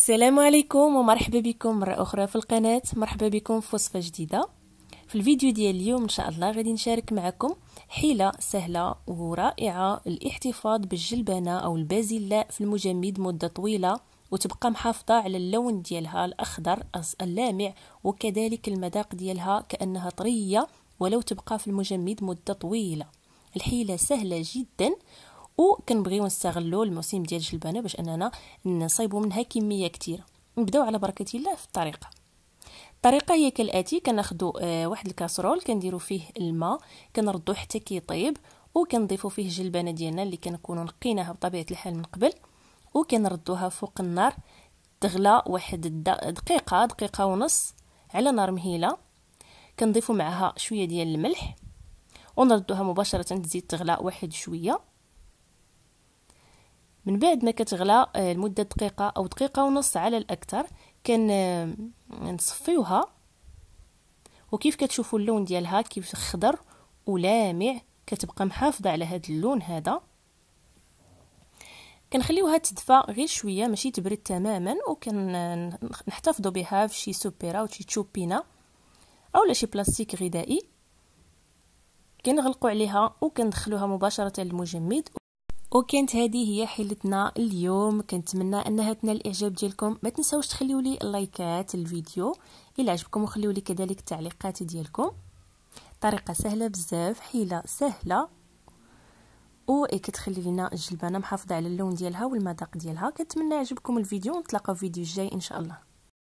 السلام عليكم ومرحبا بكم مرة أخرى في القناة مرحبا بكم في وصفة جديدة في الفيديو ديال اليوم إن شاء الله غادي نشارك معكم حيلة سهلة ورائعة للاحتفاظ بالجلبانة أو البازلاء في المجمد مدة طويلة وتبقى محافظة على اللون ديالها الأخضر اللامع وكذلك المذاق ديالها كأنها طرية ولو تبقى في المجمد مدة طويلة الحيلة سهلة جدا وكنبغيو نستغلوا الموسم ديال الجلبانه باش اننا نصايبوا منها كميه كثيره نبداو على بركه الله في الطريقه الطريقه هي كالاتي كناخذوا آه، واحد الكاسرول كنديروا فيه الماء كنردوا حتى كيطيب وكنضيفوا فيه الجلبانه ديالنا اللي كنكونوا نقيناها بطبيعه الحال من قبل وكنردوها فوق النار تغلى واحد دقيقه دقيقه ونص على نار مهيله كنضيفوا معها شويه ديال الملح ونردوها مباشره تزيد تغلى واحد شويه من بعد ما كتغلى آه، لمده دقيقه او دقيقه ونص على الاكثر آه، نصفيوها وكيف كتشوفوا اللون ديالها كيف خضر ولامع كتبقى محافظه على هذا اللون هذا كنخليوها تدفى غير شويه ماشي تبرد تماما وكنحتفظوا آه، بها في شي سوبيرا او شي تشوبينا اولا شي بلاستيك غذائي كنغلقوا عليها وكندخلوها مباشره للمجمد وكانت هذه هي حلتنا اليوم كنتمنى انها تنال الاعجاب ديالكم ما تنساوش تخليو لي لايكات الفيديو الى عجبكم وخليو لي كذلك التعليقات ديالكم طريقه سهله بزاف حيله سهله و إيه كتخلي لينا الجلبانه محافظه على اللون ديالها والمذاق ديالها كنتمنى يعجبكم الفيديو ونتلاقاو في فيديو جاي ان شاء الله